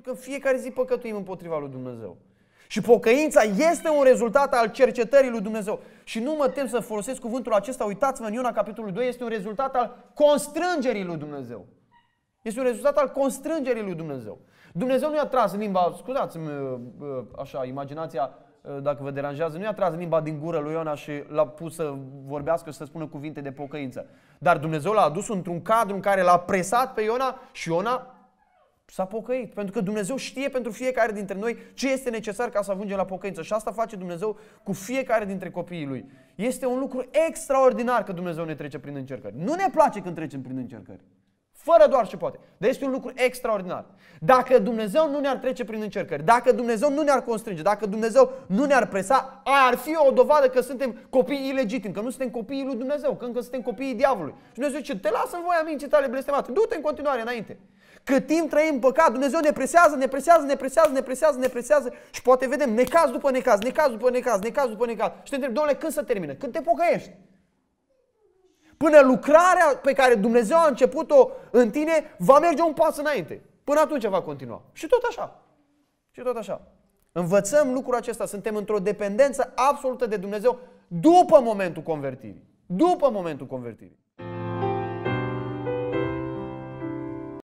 pentru că în fiecare zi păcătuim împotriva lui Dumnezeu. Și pocăința este un rezultat al cercetării lui Dumnezeu. Și nu mă tem să folosesc cuvântul acesta, uitați-vă în Iona capitolul 2, este un rezultat al constrângerii lui Dumnezeu. Este un rezultat al constrângerii lui Dumnezeu. Dumnezeu nu i-a tras limba, scuzați-mi așa, imaginația dacă vă deranjează, nu i-a tras limba din gură lui Iona și l-a pus să vorbească și să spună cuvinte de pocăință. Dar Dumnezeu l-a adus într-un cadru în care l-a presat pe Iona și Iona s-a pocăit. Pentru că Dumnezeu știe pentru fiecare dintre noi ce este necesar ca să ajungem la pocăință. Și asta face Dumnezeu cu fiecare dintre copiii lui. Este un lucru extraordinar că Dumnezeu ne trece prin încercări. Nu ne place când trecem prin încercări. Fără doar și poate. Deci este un lucru extraordinar. Dacă Dumnezeu nu ne-ar trece prin încercări, dacă Dumnezeu nu ne-ar constrânge, dacă Dumnezeu nu ne-ar presa, ar fi o dovadă că suntem copii ilegitimi, că nu suntem copiii lui Dumnezeu, că încă suntem copiii diavolului. Și Dumnezeu zice, te lasă în voia minții tale blestemate, du-te în continuare înainte. Cât timp trăim păcat, Dumnezeu ne presează, ne presează, ne presează, ne presează, ne presează și poate vedem necaz după necaz, necaz după necaz, necaz după necaz. Și te întreb, domnule, când să termină? Când te pocăiești? până lucrarea pe care Dumnezeu a început-o în tine va merge un pas înainte. Până atunci va continua. Și tot așa. Și tot așa. Învățăm lucrul acesta. Suntem într-o dependență absolută de Dumnezeu după momentul convertirii. După momentul convertirii.